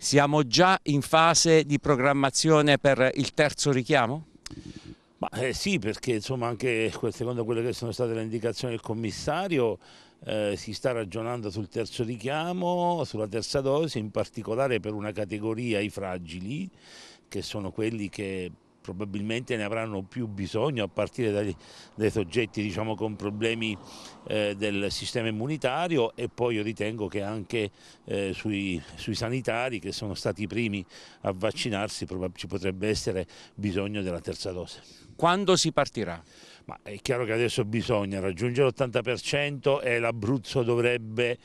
Siamo già in fase di programmazione per il terzo richiamo? Ma, eh, sì, perché insomma, anche secondo quelle che sono state le indicazioni del commissario eh, si sta ragionando sul terzo richiamo, sulla terza dose, in particolare per una categoria, i fragili, che sono quelli che probabilmente ne avranno più bisogno a partire dai, dai soggetti diciamo, con problemi eh, del sistema immunitario e poi io ritengo che anche eh, sui, sui, sanitari che sono stati i primi a vaccinarsi ci potrebbe essere bisogno della terza dose quando si partirà? Ma è chiaro che adesso bisogna raggiungere l'80% e l'Abruzzo dovrebbe,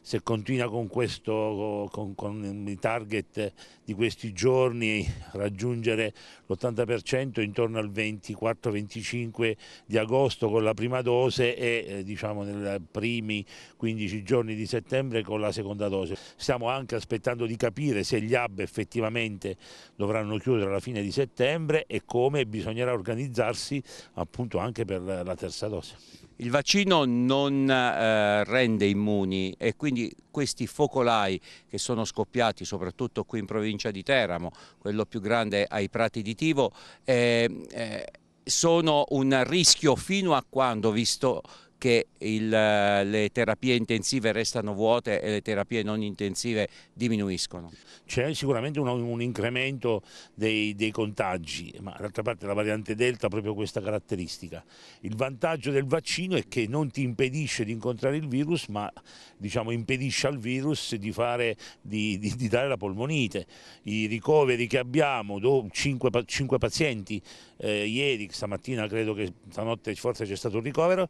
se continua con, questo, con, con, i target di questi giorni, raggiungere l'80% intorno al 24-25 di agosto con la prima dose e eh, diciamo nei primi 15 giorni di settembre con la seconda dose. Stiamo anche aspettando di capire se gli hub effettivamente dovranno chiudere alla fine di settembre e come bisognerà organizzare organizzarsi appunto anche per la terza dose. Il vaccino non eh, rende immuni e quindi questi focolai che sono scoppiati soprattutto qui in provincia di Teramo, quello più grande ai Prati di Tivo, eh, eh, sono un rischio fino a quando, visto che il, le terapie intensive restano vuote e le terapie non intensive diminuiscono. C'è sicuramente un, un incremento dei, dei, contagi, ma d'altra parte la variante Delta ha proprio questa caratteristica. Il vantaggio del vaccino è che non ti impedisce di incontrare il virus, ma diciamo, impedisce al virus di, fare, di, di, di, dare la polmonite. I ricoveri che abbiamo, 5, 5 pazienti eh, ieri, stamattina credo che stanotte forse c'è stato un ricovero,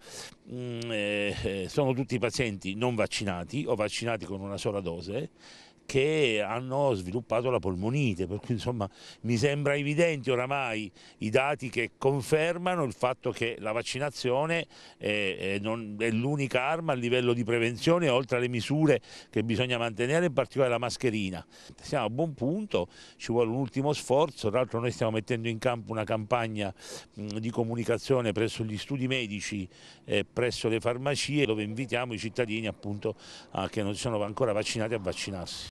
Mm, eh, eh, sono tutti pazienti non vaccinati o vaccinati con una sola dose che hanno sviluppato la polmonite, per cui insomma mi sembra evidente oramai i dati che confermano il fatto che la vaccinazione è, è, è l'unica arma a livello di prevenzione oltre alle misure che bisogna mantenere, in particolare la mascherina. Siamo a buon punto, ci vuole un ultimo sforzo, tra l'altro noi stiamo mettendo in campo una campagna di comunicazione presso gli studi medici e eh, presso le farmacie dove invitiamo i cittadini appunto, che non si sono ancora vaccinati a vaccinarsi.